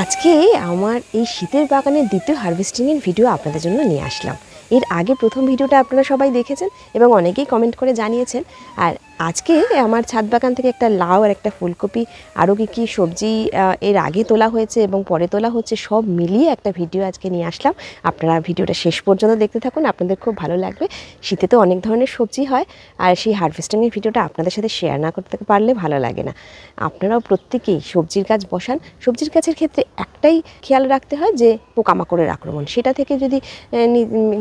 আজকে আমার এই শীতের বাগানের দ্বিতীয় হারভেস্টিংয়ের ভিডিও আপনাদের জন্য নিয়ে আসলাম এর আগে প্রথম ভিডিওটা আপনারা সবাই দেখেছেন এবং অনেকেই কমেন্ট করে জানিয়েছেন আর আজকে আমার ছাদ বাগান থেকে একটা লাউ আর একটা ফুলকপি আরও কী কী সবজি এর আগে তোলা হয়েছে এবং পরে তোলা হচ্ছে সব মিলিয়ে একটা ভিডিও আজকে নিয়ে আসলাম আপনারা ভিডিওটা শেষ পর্যন্ত দেখতে থাকুন আপনাদের খুব ভালো লাগবে শীতে তো অনেক ধরনের সবজি হয় আর সেই হারভেস্টিংয়ের ভিডিওটা আপনাদের সাথে শেয়ার না করতে পারলে ভালো লাগে না আপনারাও প্রত্যেকেই সবজির গাছ বসান সবজির গাছের ক্ষেত্রে একটাই খেয়াল রাখতে হয় যে পোকামাকড়ের আক্রমণ সেটা থেকে যদি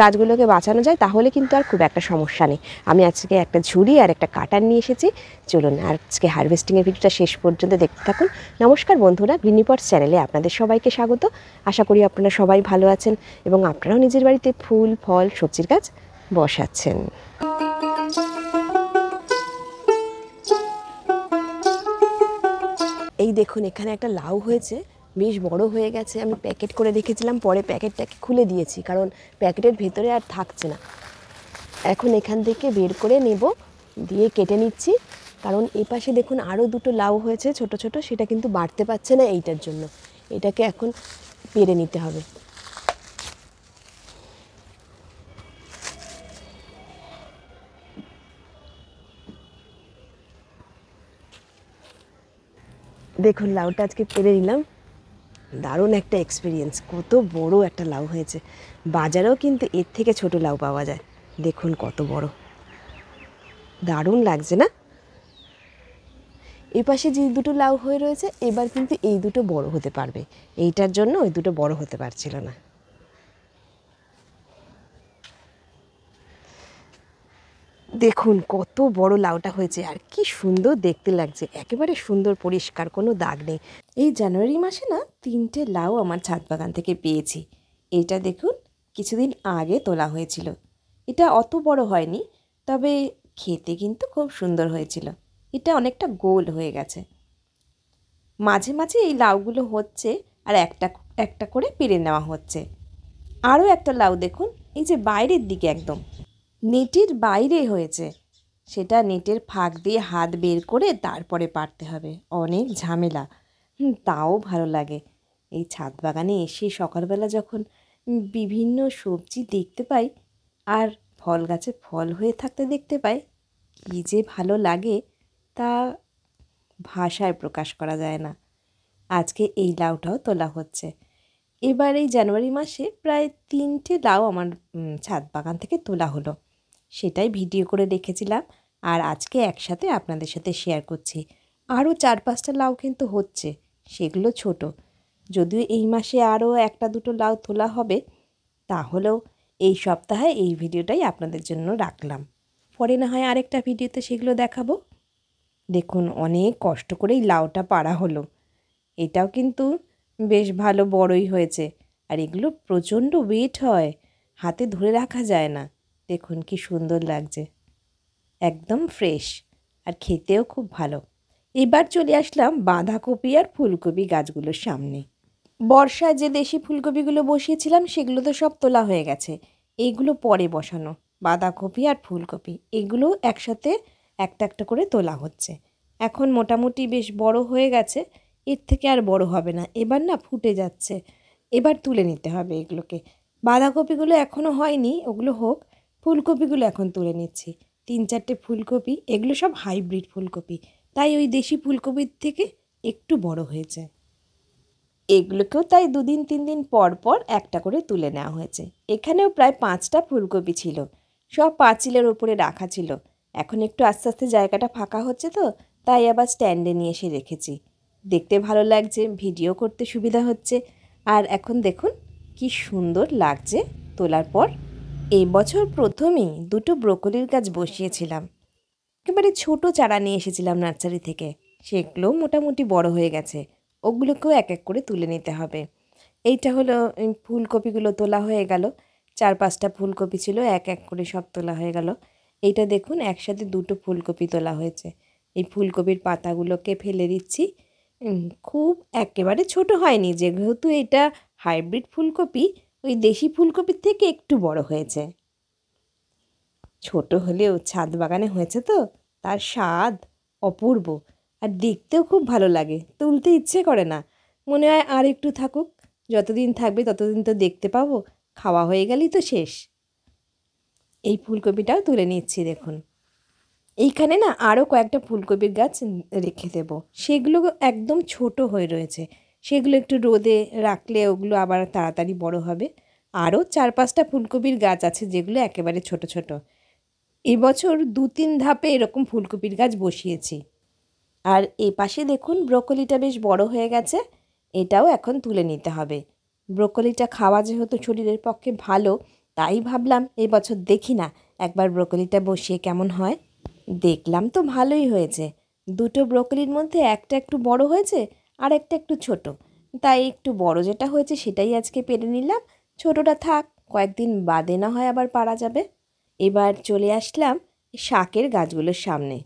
গাছগুলোকে বাঁচানো যায় তাহলে কিন্তু আর খুব একটা সমস্যা নেই আমি আজকে একটা ঝুড়ি আর একটা কাটা প্যাটার্ন নিয়ে এসেছি চলুন আজকে হারভেস্টিংয়ের ভিডিওটা শেষ পর্যন্ত দেখতে থাকুন নমস্কার বন্ধুরা গ্রিনিপট চ্যানেলে আপনাদের সবাইকে স্বাগত আশা করি আপনারা সবাই ভালো আছেন এবং আপনারাও নিজের বাড়িতে ফুল ফল সবজির গাছ বসাচ্ছেন এই দেখুন এখানে একটা লাউ হয়েছে বেশ বড় হয়ে গেছে আমি প্যাকেট করে রেখেছিলাম পরে প্যাকেটটাকে খুলে দিয়েছি কারণ প্যাকেটের ভেতরে আর থাকছে না এখন এখান থেকে বের করে নেব দিয়ে কেটে নিচ্ছি কারণ এই পাশে দেখুন আরও দুটো লাউ হয়েছে ছোট ছোট সেটা কিন্তু বাড়তে পারছে না এইটার জন্য এটাকে এখন পেরে নিতে হবে দেখুন লাউটা আজকে পেরে নিলাম দারুণ একটা এক্সপিরিয়েন্স কত বড় একটা লাউ হয়েছে বাজারেও কিন্তু এর থেকে ছোট লাউ পাওয়া যায় দেখুন কত বড় দারুণ লাগছে না এই পাশে যে দুটো লাউ হয়ে রয়েছে এবার কিন্তু এই দুটো বড় হতে পারবে এইটার জন্য ওই দুটো বড় হতে পারছিল না দেখুন কত বড় লাউটা হয়েছে আর কি সুন্দর দেখতে লাগছে একেবারে সুন্দর পরিষ্কার কোনো দাগ নেই এই জানুয়ারি মাসে না তিনটে লাউ আমার ছাদ বাগান থেকে পেয়েছি এটা দেখুন কিছুদিন আগে তোলা হয়েছিল এটা অত বড় হয়নি তবে খেতে কিন্তু খুব সুন্দর হয়েছিল এটা অনেকটা গোল হয়ে গেছে মাঝে মাঝে এই লাউগুলো হচ্ছে আর একটা একটা করে পেরে নেওয়া হচ্ছে আরও একটা লাউ দেখুন এই যে বাইরের দিকে একদম নেটের বাইরে হয়েছে সেটা নেটের ফাঁক দিয়ে হাত বের করে তারপরে পারতে হবে অনেক ঝামেলা তাও ভালো লাগে এই ছাদ বাগানে এসে সকালবেলা যখন বিভিন্ন সবজি দেখতে পাই আর ফল গাছে ফল হয়ে থাকতে দেখতে পাই কী যে ভালো লাগে তা ভাষায় প্রকাশ করা যায় না আজকে এই লাউটাও তোলা হচ্ছে এবার এই জানুয়ারি মাসে প্রায় তিনটে লাউ আমার ছাদ বাগান থেকে তোলা হলো সেটাই ভিডিও করে রেখেছিলাম আর আজকে একসাথে আপনাদের সাথে শেয়ার করছি আরও চার পাঁচটা লাউ কিন্তু হচ্ছে সেগুলো ছোট যদিও এই মাসে আরও একটা দুটো লাউ তোলা হবে তাহলেও এই সপ্তাহে এই ভিডিওটাই আপনাদের জন্য রাখলাম পরে না হয় আরেকটা ভিডিওতে সেগুলো দেখাবো দেখুন অনেক কষ্ট করেই লাউটা পাড়া হলো এটাও কিন্তু বেশ ভালো বড়ই হয়েছে আর এগুলো প্রচণ্ড ওয়েট হয় হাতে ধরে রাখা যায় না দেখুন কি সুন্দর লাগছে একদম ফ্রেশ আর খেতেও খুব ভালো এবার চলে আসলাম বাঁধাকপি আর ফুলকপি গাছগুলোর সামনে বর্ষায় যে দেশি ফুলকপিগুলো বসিয়েছিলাম সেগুলো তো সব তোলা হয়ে গেছে এইগুলো পরে বসানো বাঁধাকপি আর ফুলকপি এগুলো একসাথে একটা একটা করে তোলা হচ্ছে এখন মোটামুটি বেশ বড় হয়ে গেছে এর থেকে আর বড় হবে না এবার না ফুটে যাচ্ছে এবার তুলে নিতে হবে এগুলোকে বাঁধাকপিগুলো এখনও হয়নি ওগুলো হোক ফুলকপিগুলো এখন তুলে নিচ্ছি তিন চারটে ফুলকপি এগুলো সব হাইব্রিড ফুলকপি তাই ওই দেশি ফুলকপির থেকে একটু বড় হয়েছে এগুলোকেও তাই দুদিন তিন দিন পর পর একটা করে তুলে নেওয়া হয়েছে এখানেও প্রায় পাঁচটা ফুলকপি ছিল সব পাঁচিলের ওপরে রাখা ছিল এখন একটু আস্তে আস্তে জায়গাটা ফাঁকা হচ্ছে তো তাই আবার স্ট্যান্ডে নিয়ে এসে রেখেছি দেখতে ভালো লাগছে ভিডিও করতে সুবিধা হচ্ছে আর এখন দেখুন কি সুন্দর লাগছে তোলার পর এবছর প্রথমেই দুটো ব্রোকলির গাছ বসিয়েছিলাম একেবারে ছোট চারা নিয়ে এসেছিলাম নার্সারি থেকে সেগুলো মোটামুটি বড় হয়ে গেছে ওগুলোকেও এক এক করে তুলে নিতে হবে এইটা হলো ফুলকপিগুলো তোলা হয়ে গেল চার পাঁচটা ফুলকপি ছিল এক এক করে সব তোলা হয়ে গেল এইটা দেখুন একসাথে দুটো ফুলকপি তোলা হয়েছে এই ফুলকপির পাতাগুলোকে ফেলে দিচ্ছি খুব একেবারে ছোট হয়নি যেহেতু এটা হাইব্রিড ফুলকপি ওই দেশি ফুলকপির থেকে একটু বড় হয়েছে ছোট হলেও ছাদ বাগানে হয়েছে তো তার স্বাদ অপূর্ব আর দেখতেও খুব ভালো লাগে তুলতে ইচ্ছে করে না মনে হয় আর একটু থাকুক যতদিন থাকবে ততদিন তো দেখতে পাবো খাওয়া হয়ে গেলেই তো শেষ এই ফুলকপিটাও তুলে নিচ্ছি দেখুন এইখানে না আরও কয়েকটা ফুলকপির গাছ রেখে দেব সেগুলো একদম ছোট হয়ে রয়েছে সেগুলো একটু রোদে রাখলে ওগুলো আবার তাড়াতাড়ি বড় হবে আরও চার পাঁচটা ফুলকপির গাছ আছে যেগুলো একেবারে ছোট ছোট এবছর দু তিন ধাপে এরকম ফুলকপির গাছ বসিয়েছি আর এ পাশে দেখুন ব্রোকলিটা বেশ বড় হয়ে গেছে এটাও এখন তুলে নিতে হবে ব্রোকলিটা খাওয়া যেহেতু শরীরের পক্ষে ভালো তাই ভাবলাম এবছর দেখি না একবার ব্রোকলিটা বসিয়ে কেমন হয় দেখলাম তো ভালোই হয়েছে দুটো ব্রোকলির মধ্যে একটা একটু বড় হয়েছে আর একটা একটু ছোট তাই একটু বড় যেটা হয়েছে সেটাই আজকে পেরে নিলাম ছোটটা থাক কয়েকদিন বাদে না হয় আবার পারা যাবে এবার চলে আসলাম শাকের গাছগুলোর সামনে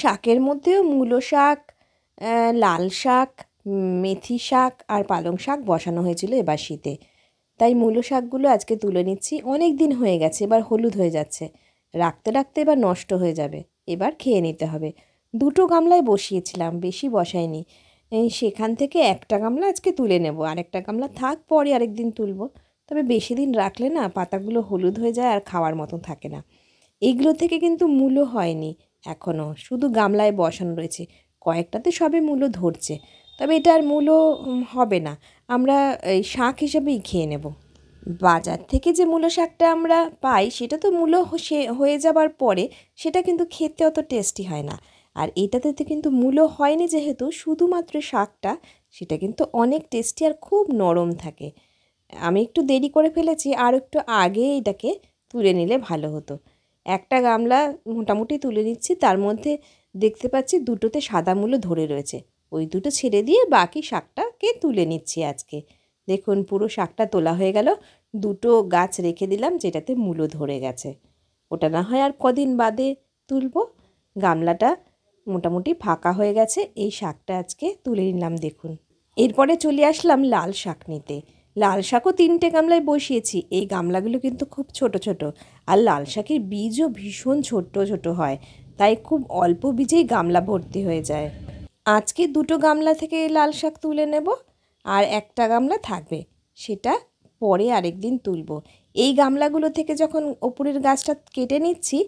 শাকের মধ্যেও মূলো শাক লাল শাক মেথি শাক আর পালং শাক বসানো হয়েছিল এবার শীতে তাই মূলো শাকগুলো আজকে তুলে নিচ্ছি অনেক দিন হয়ে গেছে এবার হলুদ হয়ে যাচ্ছে রাখতে রাখতে এবার নষ্ট হয়ে যাবে এবার খেয়ে নিতে হবে দুটো গামলায় বসিয়েছিলাম বেশি বসাইনি সেখান থেকে একটা গামলা আজকে তুলে নেব আরেকটা গামলা থাক পরে আরেক দিন তুলব তবে বেশি দিন রাখলে না পাতাগুলো হলুদ হয়ে যায় আর খাওয়ার মতন থাকে না এগুলো থেকে কিন্তু মূল্য হয়নি এখনও শুধু গামলায় বসানো রয়েছে কয়েকটাতে সবে মূলো ধরছে তবে এটার মূলো হবে না আমরা এই শাক হিসেবেই খেয়ে নেব বাজার থেকে যে মূলো শাকটা আমরা পাই সেটা তো মূলো হয়ে যাবার পরে সেটা কিন্তু খেতে অত টেস্টি হয় না আর এটাতে তো কিন্তু মূলো হয়নি যেহেতু শুধুমাত্র শাকটা সেটা কিন্তু অনেক টেস্টি আর খুব নরম থাকে আমি একটু দেরি করে ফেলেছি আর একটু আগে এটাকে তুলে নিলে ভালো হতো একটা গামলা মোটামুটি তুলে নিচ্ছি তার মধ্যে দেখতে পাচ্ছি দুটোতে সাদা মূলো ধরে রয়েছে ওই দুটো ছেড়ে দিয়ে বাকি শাকটাকে তুলে নিচ্ছি আজকে দেখুন পুরো শাকটা তোলা হয়ে গেল দুটো গাছ রেখে দিলাম যেটাতে মূলো ধরে গেছে ওটা না হয় আর কদিন বাদে তুলব গামলাটা মোটামুটি ফাঁকা হয়ে গেছে এই শাকটা আজকে তুলে নিলাম দেখুন এরপরে চলে আসলাম লাল শাক নিতে লাল শাকও তিনটে গামলায় বসিয়েছি এই গামলাগুলো কিন্তু খুব ছোট ছোট আর লাল শাকের বীজও ভীষণ ছোট ছোট হয় তাই খুব অল্প বীজেই গামলা ভর্তি হয়ে যায় আজকে দুটো গামলা থেকে লাল শাক তুলে নেব আর একটা গামলা থাকবে সেটা পরে আরেকদিন তুলব এই গামলাগুলো থেকে যখন ওপরের গাছটা কেটে নিচ্ছি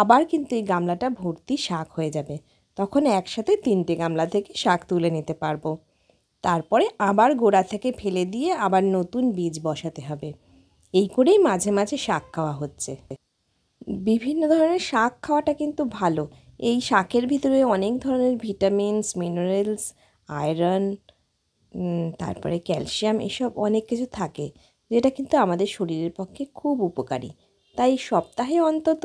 আবার কিন্তু এই গামলাটা ভর্তি শাক হয়ে যাবে তখন একসাথে তিনটে গামলা থেকে শাক তুলে নিতে পারবো তারপরে আবার গোড়া থেকে ফেলে দিয়ে আবার নতুন বীজ বসাতে হবে এই করেই মাঝে মাঝে শাক খাওয়া হচ্ছে বিভিন্ন ধরনের শাক খাওয়াটা কিন্তু ভালো এই শাকের ভিতরে অনেক ধরনের ভিটামিনস মিনারেলস আয়রন তারপরে ক্যালসিয়াম এসব অনেক কিছু থাকে যেটা কিন্তু আমাদের শরীরের পক্ষে খুব উপকারী তাই সপ্তাহে অন্তত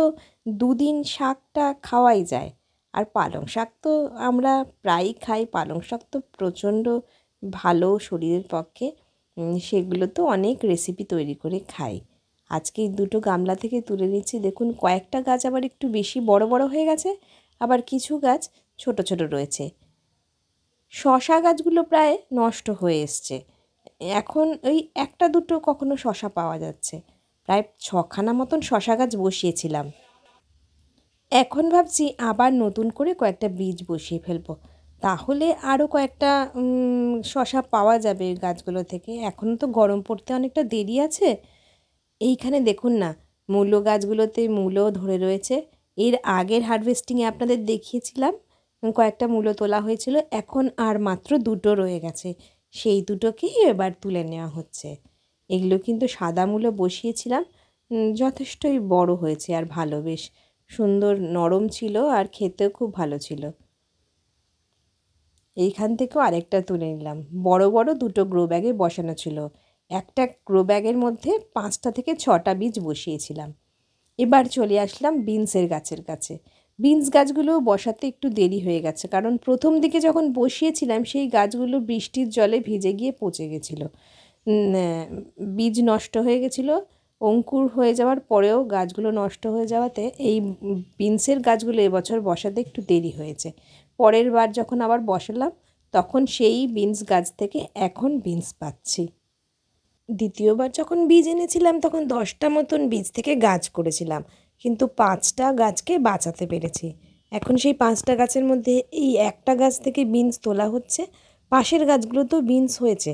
দুদিন শাকটা খাওয়াই যায় আর পালং শাক তো আমরা প্রায়ই খাই পালং শাক তো প্রচণ্ড ভালো শরীরের পক্ষে সেগুলো তো অনেক রেসিপি তৈরি করে খাই আজকে এই দুটো গামলা থেকে তুলে নিচ্ছি দেখুন কয়েকটা গাছ আবার একটু বেশি বড় বড় হয়ে গেছে আবার কিছু গাছ ছোট ছোট রয়েছে শশা গাছগুলো প্রায় নষ্ট হয়ে এসছে এখন ওই একটা দুটো কখনো শশা পাওয়া যাচ্ছে প্রায় ছখানা মতন শশা গাছ বসিয়েছিলাম এখন ভাবছি আবার নতুন করে কয়েকটা বীজ বসিয়ে ফেলবো তাহলে আরও কয়েকটা শশা পাওয়া যাবে ওই গাছগুলো থেকে এখন তো গরম পড়তে অনেকটা দেরি আছে এইখানে দেখুন না মূল্য গাছগুলোতে মূলও ধরে রয়েছে এর আগের হারভেস্টিংয়ে আপনাদের দেখিয়েছিলাম কয়েকটা মূল্য তোলা হয়েছিল এখন আর মাত্র দুটো রয়ে গেছে সেই দুটোকেই এবার তুলে নেওয়া হচ্ছে এগুলো কিন্তু সাদা মূল্য বসিয়েছিলাম যথেষ্টই বড় হয়েছে আর ভালো বেশ সুন্দর নরম ছিল আর খেতেও খুব ভালো ছিল এইখান থেকেও আরেকটা তুলে নিলাম বড় বড় দুটো গ্রো ব্যাগে বসানো ছিল একটা গ্রো ব্যাগের মধ্যে পাঁচটা থেকে ছটা বীজ বসিয়েছিলাম এবার চলে আসলাম বিনসের গাছের কাছে বিনস গাছগুলো বসাতে একটু দেরি হয়ে গেছে কারণ প্রথম দিকে যখন বসিয়েছিলাম সেই গাছগুলো বৃষ্টির জলে ভিজে গিয়ে পচে গেছিলো বীজ নষ্ট হয়ে গেছিলো অঙ্কুর হয়ে যাওয়ার পরেও গাছগুলো নষ্ট হয়ে যাওয়াতে এই বিনসের গাছগুলো এবছর বসাতে একটু দেরি হয়েছে পরের বার যখন আবার বসালাম তখন সেই বিনস গাছ থেকে এখন বিনস পাচ্ছি দ্বিতীয়বার যখন বীজ এনেছিলাম তখন দশটা মতন বীজ থেকে গাছ করেছিলাম কিন্তু পাঁচটা গাছকে বাঁচাতে পেরেছি এখন সেই পাঁচটা গাছের মধ্যে এই একটা গাছ থেকে বিনস তোলা হচ্ছে পাশের গাছগুলো তো বিনস হয়েছে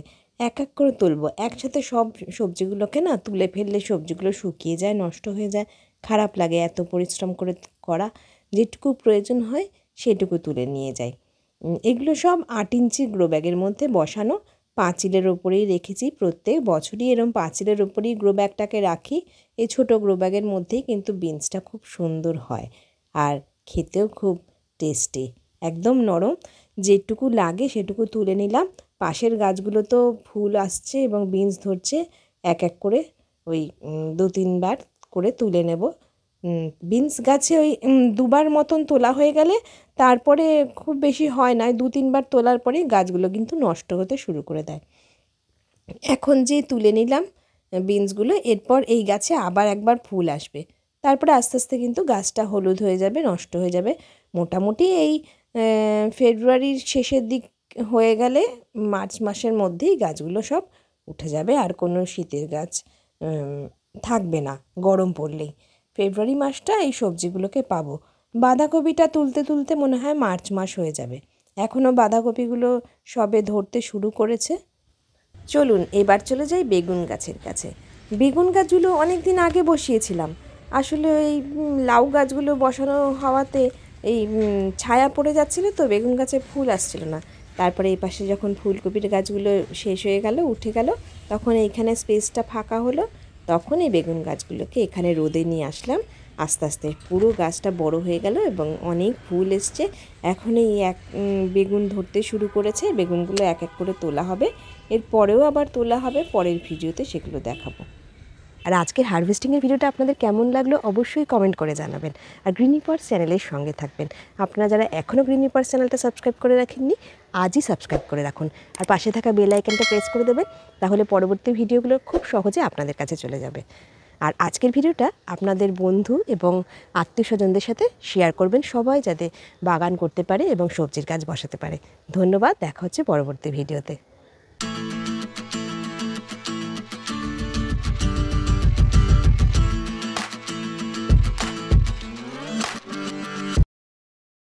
এক এক করে তুলবো একসাথে সব সবজিগুলোকে না তুলে ফেললে সবজিগুলো শুকিয়ে যায় নষ্ট হয়ে যায় খারাপ লাগে এত পরিশ্রম করে করা যেটুকু প্রয়োজন হয় সেটুকু তুলে নিয়ে যাই এগুলো সব আট ইঞ্চি গ্রো ব্যাগের মধ্যে বসানো পাঁচিলের ওপরেই রেখেছি প্রত্যেক বছরই এরম পাঁচিলের ওপরেই গ্রো ব্যাগটাকে রাখি এই ছোট গ্রো ব্যাগের মধ্যেই কিন্তু বিনসটা খুব সুন্দর হয় আর খেতেও খুব টেস্টি একদম নরম যেটুকু লাগে সেটুকু তুলে নিলাম পাশের গাছগুলো তো ফুল আসছে এবং বিনস ধরছে এক এক করে ওই দু তিনবার করে তুলে নেব বিনস গাছে ওই দুবার মতন তোলা হয়ে গেলে তারপরে খুব বেশি হয় না দু তিনবার তোলার পরে গাছগুলো কিন্তু নষ্ট হতে শুরু করে দেয় এখন যে তুলে নিলাম বিনসগুলো এরপর এই গাছে আবার একবার ফুল আসবে তারপরে আস্তে আস্তে কিন্তু গাছটা হলুদ হয়ে যাবে নষ্ট হয়ে যাবে মোটামুটি এই ফেব্রুয়ারির শেষের দিক হয়ে গেলে মার্চ মাসের মধ্যেই গাছগুলো সব উঠে যাবে আর কোনো শীতের গাছ থাকবে না গরম পড়লেই ফেব্রুয়ারি মাসটা এই সবজিগুলোকে পাবো বাঁধাকপিটা তুলতে তুলতে মনে হয় মার্চ মাস হয়ে যাবে এখনও বাঁধাকপিগুলো সবে ধরতে শুরু করেছে চলুন এবার চলে যাই বেগুন গাছের কাছে বেগুন গাছগুলো অনেক দিন আগে বসিয়েছিলাম আসলে এই লাউ গাছগুলো বসানো হওয়াতে এই ছায়া পড়ে যাচ্ছিলো তো বেগুন গাছে ফুল আসছিল না তারপরে এই পাশে যখন ফুলকপির গাছগুলো শেষ হয়ে গেল উঠে গেল তখন এইখানে স্পেসটা ফাঁকা হলো তখন এই বেগুন গাছগুলোকে এখানে রোদে নিয়ে আসলাম আস্তে আস্তে পুরো গাছটা বড় হয়ে গেল এবং অনেক ফুল এসছে এখন এই এক বেগুন ধরতে শুরু করেছে বেগুনগুলো এক এক করে তোলা হবে এরপরেও আবার তোলা হবে পরের ভিডিওতে সেগুলো দেখাবো আর আজকের হারভেস্টিংয়ের ভিডিওটা আপনাদের কেমন লাগলো অবশ্যই কমেন্ট করে জানাবেন আর গ্রিনিপার্স চ্যানেলের সঙ্গে থাকবেন আপনারা যারা এখনও গ্রিনিপার্স চ্যানেলটা সাবস্ক্রাইব করে রাখেননি আজই সাবস্ক্রাইব করে রাখুন আর পাশে থাকা বেল আইকনটা প্রেস করে দেবেন তাহলে পরবর্তী ভিডিওগুলো খুব সহজে আপনাদের কাছে চলে যাবে আর আজকের ভিডিওটা আপনাদের বন্ধু এবং আত্মীয় স্বজনদের সাথে শেয়ার করবেন সবাই যাতে বাগান করতে পারে এবং সবজির গাছ বসাতে পারে ধন্যবাদ দেখা হচ্ছে পরবর্তী ভিডিওতে